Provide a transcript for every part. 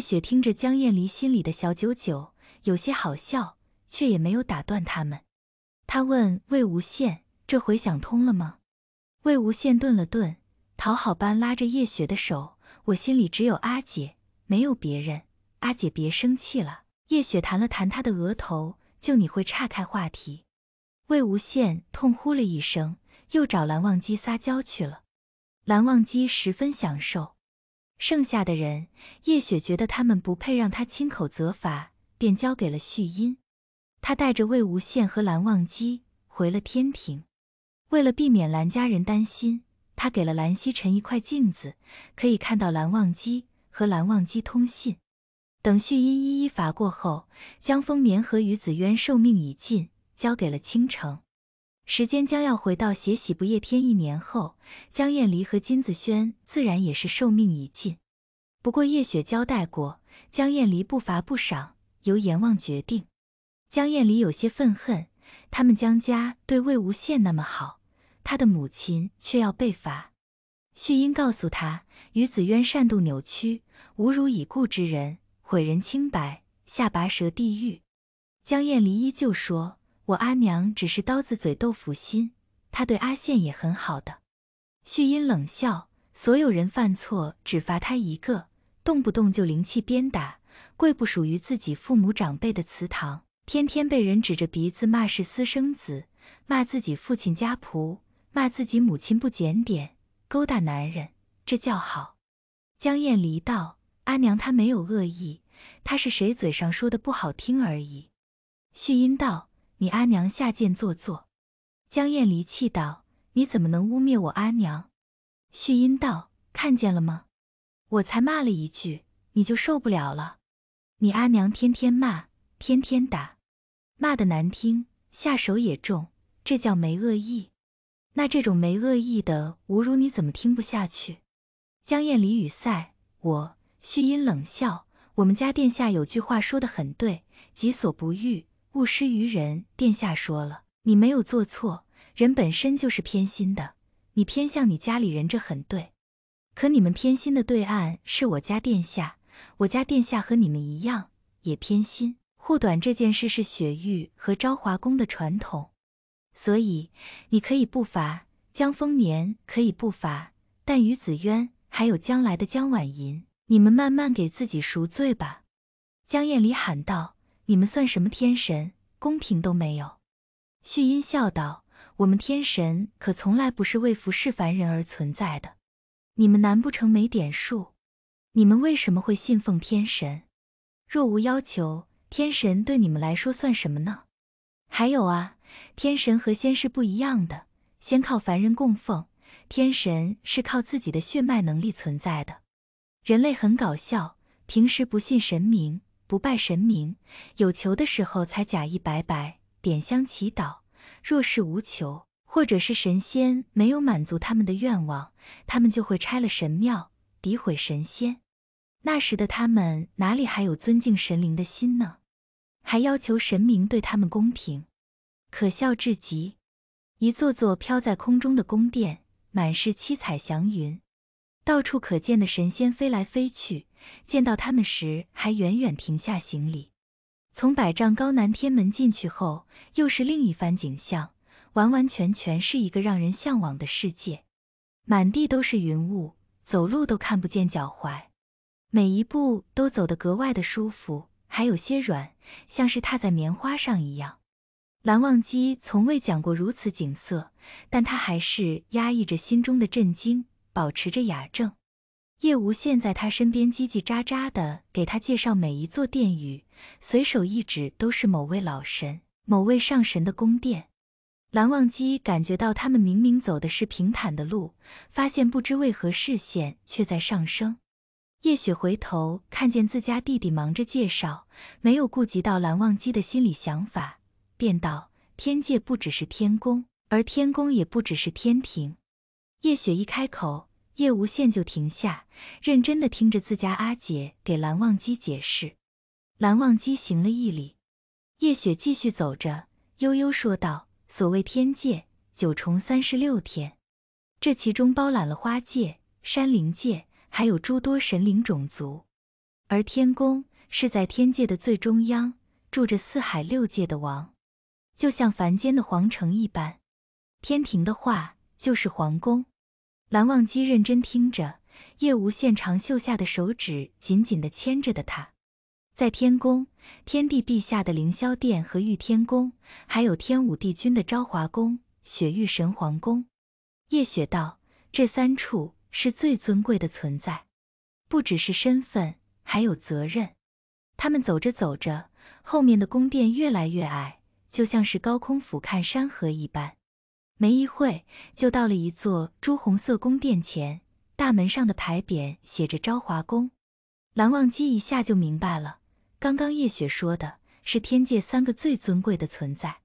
雪听着江燕离心里的小九九，有些好笑，却也没有打断他们。他问魏无羡：“这回想通了吗？”魏无羡顿了顿，讨好般拉着叶雪的手：“我心里只有阿姐，没有别人。阿姐别生气了。”叶雪弹了弹他的额头：“就你会岔开话题。”魏无羡痛呼了一声，又找蓝忘机撒娇去了。蓝忘机十分享受。剩下的人，叶雪觉得他们不配让他亲口责罚，便交给了旭音。他带着魏无羡和蓝忘机回了天庭。为了避免蓝家人担心，他给了蓝曦臣一块镜子，可以看到蓝忘机和蓝忘机通信。等旭音一一罚过后，江丰棉和于子渊寿命已尽，交给了倾城。时间将要回到写《喜不夜天》一年后，江晏离和金子轩自然也是寿命已尽。不过叶雪交代过，江晏离不罚不赏，由阎王决定。江晏离有些愤恨，他们江家对魏无羡那么好，他的母亲却要被罚。旭英告诉他，于子渊善妒扭曲，侮辱已故之人，毁人清白，下拔舌地狱。江晏离依旧说。我阿娘只是刀子嘴豆腐心，她对阿羡也很好的。旭音冷笑，所有人犯错只罚他一个，动不动就灵气鞭打，跪不属于自己父母长辈的祠堂，天天被人指着鼻子骂是私生子，骂自己父亲家仆，骂自己母亲不检点勾搭男人，这叫好。江晏离道：“阿娘她没有恶意，她是谁嘴上说的不好听而已。”旭音道。你阿娘下贱做作，江燕离气道：“你怎么能污蔑我阿娘？”旭音道：“看见了吗？我才骂了一句，你就受不了了。你阿娘天天骂，天天打，骂的难听，下手也重，这叫没恶意。那这种没恶意的侮辱，你怎么听不下去？”江燕离语塞，我旭音冷笑：“我们家殿下有句话说的很对，己所不欲。”勿施于人。殿下说了，你没有做错。人本身就是偏心的，你偏向你家里人，这很对。可你们偏心的对岸是我家殿下，我家殿下和你们一样也偏心护短。这件事是雪域和昭华宫的传统，所以你可以不罚江丰年，可以不罚，但于子渊还有将来的江晚银，你们慢慢给自己赎罪吧。”江晏离喊道。你们算什么天神？公平都没有。旭音笑道：“我们天神可从来不是为服侍凡人而存在的。你们难不成没点数？你们为什么会信奉天神？若无要求，天神对你们来说算什么呢？还有啊，天神和仙是不一样的。仙靠凡人供奉，天神是靠自己的血脉能力存在的。人类很搞笑，平时不信神明。”不拜神明，有求的时候才假意拜拜，点香祈祷；若是无求，或者是神仙没有满足他们的愿望，他们就会拆了神庙，诋毁神仙。那时的他们哪里还有尊敬神灵的心呢？还要求神明对他们公平，可笑至极。一座座飘在空中的宫殿，满是七彩祥云。到处可见的神仙飞来飞去，见到他们时还远远停下行礼。从百丈高南天门进去后，又是另一番景象，完完全全是一个让人向往的世界。满地都是云雾，走路都看不见脚踝，每一步都走得格外的舒服，还有些软，像是踏在棉花上一样。蓝忘机从未讲过如此景色，但他还是压抑着心中的震惊。保持着雅正，叶无羡在他身边叽叽喳喳的给他介绍每一座殿宇，随手一指都是某位老神、某位上神的宫殿。蓝忘机感觉到他们明明走的是平坦的路，发现不知为何视线却在上升。叶雪回头看见自家弟弟忙着介绍，没有顾及到蓝忘机的心理想法，便道：“天界不只是天宫，而天宫也不只是天庭。”叶雪一开口，叶无羡就停下，认真的听着自家阿姐给蓝忘机解释。蓝忘机行了一礼，叶雪继续走着，悠悠说道：“所谓天界九重三十六天，这其中包揽了花界、山灵界，还有诸多神灵种族。而天宫是在天界的最中央，住着四海六界的王，就像凡间的皇城一般。天庭的话，就是皇宫。”蓝忘机认真听着，叶无羡长袖下的手指紧紧地牵着的他，在天宫、天帝陛下的凌霄殿和御天宫，还有天武帝君的昭华宫、雪域神皇宫，叶雪道，这三处是最尊贵的存在，不只是身份，还有责任。他们走着走着，后面的宫殿越来越矮，就像是高空俯瞰山河一般。没一会就到了一座朱红色宫殿前，大门上的牌匾写着“昭华宫”。蓝忘机一下就明白了，刚刚叶雪说的是天界三个最尊贵的存在。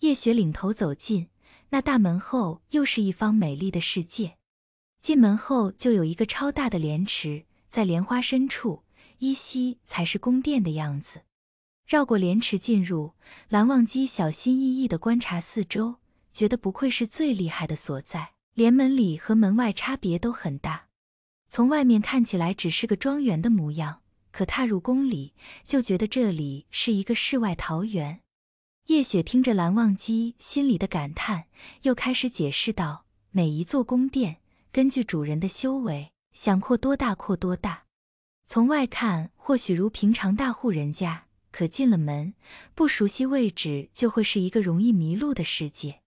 叶雪领头走进那大门后，又是一方美丽的世界。进门后就有一个超大的莲池，在莲花深处依稀才是宫殿的样子。绕过莲池进入，蓝忘机小心翼翼地观察四周。觉得不愧是最厉害的所在，连门里和门外差别都很大。从外面看起来只是个庄园的模样，可踏入宫里，就觉得这里是一个世外桃源。叶雪听着蓝忘机心里的感叹，又开始解释道：“每一座宫殿，根据主人的修为，想扩多大扩多大。从外看或许如平常大户人家，可进了门，不熟悉位置，就会是一个容易迷路的世界。”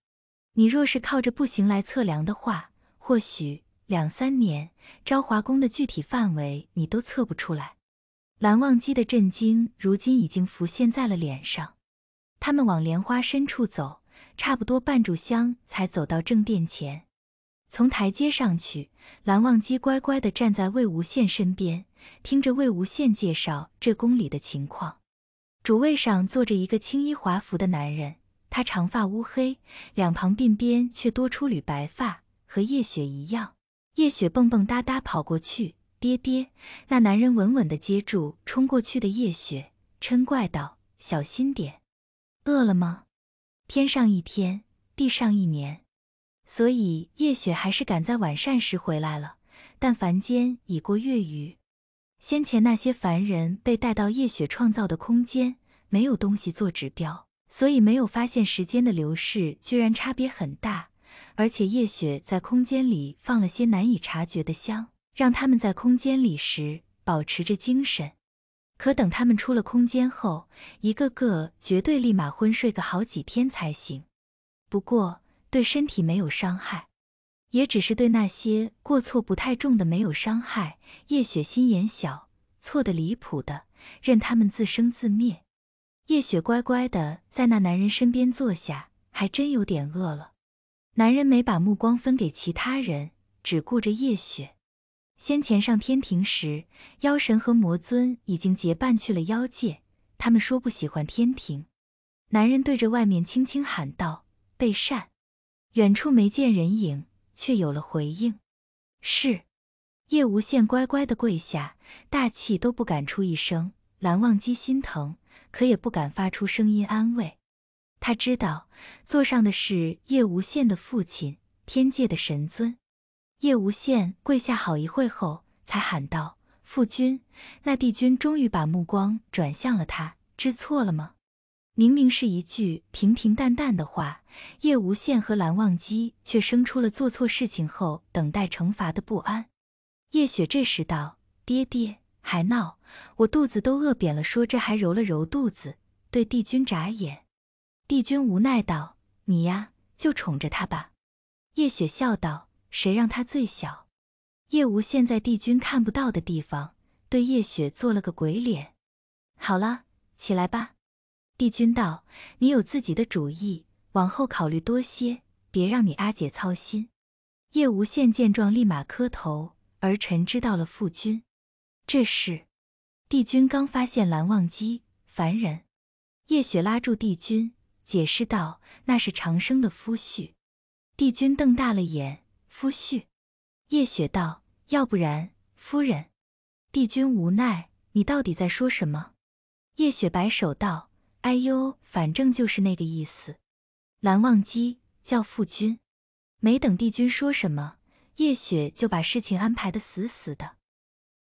你若是靠着步行来测量的话，或许两三年，昭华宫的具体范围你都测不出来。蓝忘机的震惊如今已经浮现在了脸上。他们往莲花深处走，差不多半炷香才走到正殿前。从台阶上去，蓝忘机乖乖地站在魏无羡身边，听着魏无羡介绍这宫里的情况。主位上坐着一个青衣华服的男人。他长发乌黑，两旁鬓边却多出缕白发，和叶雪一样。叶雪蹦蹦哒哒跑过去，爹爹，那男人稳稳地接住冲过去的叶雪，嗔怪道：“小心点，饿了吗？”天上一天，地上一年，所以叶雪还是赶在晚膳时回来了。但凡间已过月余，先前那些凡人被带到叶雪创造的空间，没有东西做指标。所以没有发现时间的流逝居然差别很大，而且叶雪在空间里放了些难以察觉的香，让他们在空间里时保持着精神。可等他们出了空间后，一个个绝对立马昏睡个好几天才行。不过对身体没有伤害，也只是对那些过错不太重的没有伤害。叶雪心眼小，错的离谱的，任他们自生自灭。叶雪乖乖的在那男人身边坐下，还真有点饿了。男人没把目光分给其他人，只顾着叶雪。先前上天庭时，妖神和魔尊已经结伴去了妖界，他们说不喜欢天庭。男人对着外面轻轻喊道：“备膳。”远处没见人影，却有了回应：“是。”叶无羡乖乖的跪下，大气都不敢出一声。蓝忘机心疼，可也不敢发出声音安慰。他知道坐上的是叶无羡的父亲，天界的神尊。叶无羡跪下好一会后，才喊道：“父君，那帝君终于把目光转向了他，知错了吗？”明明是一句平平淡淡的话，叶无羡和蓝忘机却生出了做错事情后等待惩罚的不安。叶雪这时道：“爹爹。”还闹，我肚子都饿扁了。说着还揉了揉肚子，对帝君眨眼。帝君无奈道：“你呀，就宠着他吧。”叶雪笑道：“谁让他最小？”叶无现在帝君看不到的地方，对叶雪做了个鬼脸。好了，起来吧。帝君道：“你有自己的主意，往后考虑多些，别让你阿姐操心。”叶无羡见状，立马磕头：“儿臣知道了，父君。”这是，帝君刚发现蓝忘机，凡人。叶雪拉住帝君，解释道：“那是长生的夫婿。”帝君瞪大了眼：“夫婿？”叶雪道：“要不然，夫人？”帝君无奈：“你到底在说什么？”叶雪摆手道：“哎呦，反正就是那个意思。”蓝忘机叫父君，没等帝君说什么，叶雪就把事情安排的死死的。